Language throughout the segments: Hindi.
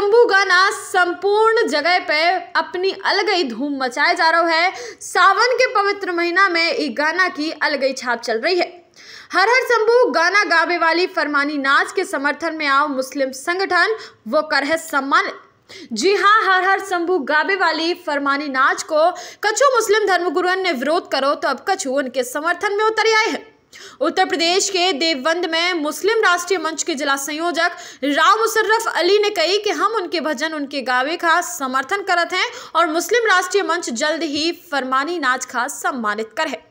शंभू का नाच संपूर्ण जगह पे अपनी अलग ही धूम मचाए जा रहा है सावन के पवित्र महीना में इस गाना की अलग ही छाप चल रही है हर हर शंभू गाना गावे वाली फरमानी नाच के समर्थन में आओ मुस्लिम संगठन वो कर है सम्मान जी हाँ हर हर शंभू गाबे वाली फरमानी नाच को कछु मुस्लिम धर्मगुरुअन ने विरोध करो तो अब कछु उनके समर्थन में उतर आए हैं उत्तर प्रदेश के देवबंद में मुस्लिम राष्ट्रीय मंच के जिला संयोजक राव मुशर्रफ अली ने कही कि हम उनके भजन उनके गावे का समर्थन करते हैं और मुस्लिम राष्ट्रीय मंच जल्द ही फरमानी नाच का सम्मानित करे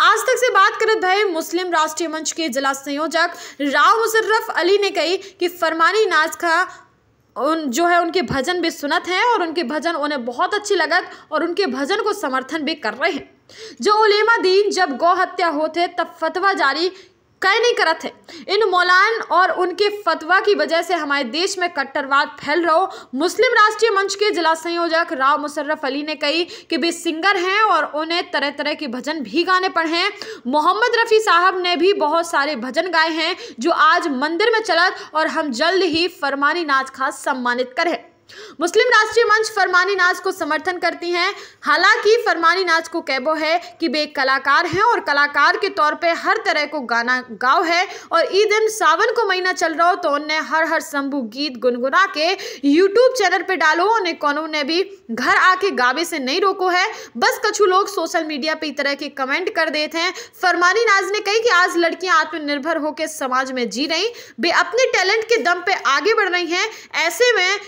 आज तक से बात करत भाई मुस्लिम राष्ट्रीय मंच के जिला संयोजक राव मुशर्रफ अली ने कही कि फरमानी नाच का उन जो है उनके भजन भी सुनत हैं और उनके भजन उन्हें बहुत अच्छी लगत और उनके भजन को समर्थन भी कर रहे हैं जो उलेमा दीन जब गौ हत्या होते तब फतवा जारी कहीं नहीं करत है इन मौलान और उनके फतवा की वजह से हमारे देश में कट्टरवाद फैल रहो मुस्लिम राष्ट्रीय मंच के जिला संयोजक राव मुशर्रफ अली ने कही कि वे सिंगर हैं और उन्हें तरह तरह के भजन भी गाने पड़े हैं मोहम्मद रफ़ी साहब ने भी बहुत सारे भजन गाए हैं जो आज मंदिर में चलत और हम जल्द ही फरमानी नाच खास सम्मानित करें मुस्लिम राष्ट्रीय मंच फरमानी नाज को समर्थन करती हैं हालांकि फरमानी नाज को कैबो है कि वे कलाकार हैं और कलाकार के तौर पे हर तरह को गाना गाओ है और ईद दिन सावन को महीना चल रहा हो तो उन्हें हर हर शंभू गीत गुनगुना के यूट्यूब चैनल पे डालो उन्हें कानून ने भी घर आके गावे से नहीं रोको है बस कछु लोग सोशल मीडिया पर इस तरह के कमेंट कर देते हैं फरमानी नाज ने कही कि आज लड़कियाँ आत्मनिर्भर होकर समाज में जी रही वे अपने टैलेंट के दम पर आगे बढ़ रही हैं ऐसे में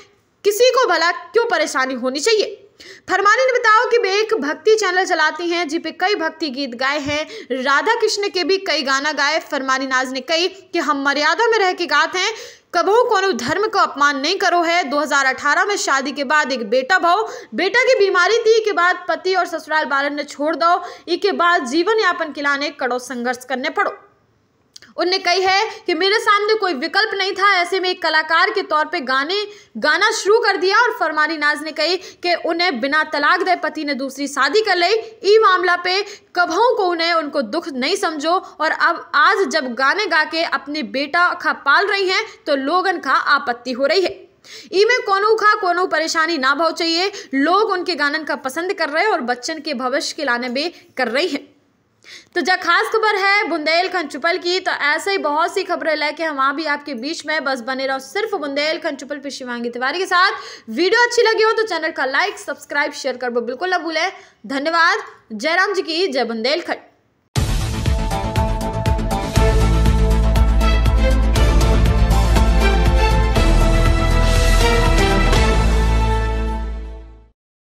किसी को भला क्यों परेशानी होनी चाहिए फरमानी ने बताओ कि वे एक भक्ति चैनल चलाती हैं जी पे कई भक्ति गीत गाए हैं राधा कृष्ण के भी कई गाना गाए फरमानी नाज ने कही कि हम मर्यादा में रह के गाते हैं कबो को धर्म को अपमान नहीं करो है 2018 में शादी के बाद एक बेटा भाव बेटा की बीमारी थी के बाद पति और ससुराल बालन ने छोड़ दो इसके बाद जीवन यापन के लाने कड़ो संघर्ष करने पड़ो उनने कही है कि मेरे सामने कोई विकल्प नहीं था ऐसे में एक कलाकार के तौर पे गाने गाना शुरू कर दिया और फरमानी नाज ने कही कि उन्हें बिना तलाक दे पति ने दूसरी शादी कर ली ई मामला पे कभों को उन्हें उनको दुख नहीं समझो और अब आज जब गाने गा के अपने बेटा खा पाल रही हैं तो लोगन का आपत्ति हो रही है में कोनू खा कोनो परेशानी ना भाव चाहिए लोग उनके गानन का पसंद कर रहे हैं और बच्चन के भविष्य के लाने में कर रही हैं तो जब खास खबर है बुंदेलखंड चुपल की तो ऐसे ही बहुत सी खबरें लेके हम आप भी आपके बीच में बस बने रहो सिर्फ बुंदेलखंड चुपल पर शिवांगी तिवारी के साथ वीडियो अच्छी लगी हो तो चैनल का लाइक सब्सक्राइब शेयर कर बिल्कुल ना भूलें धन्यवाद जयराम जी की जय बुंदेलखंड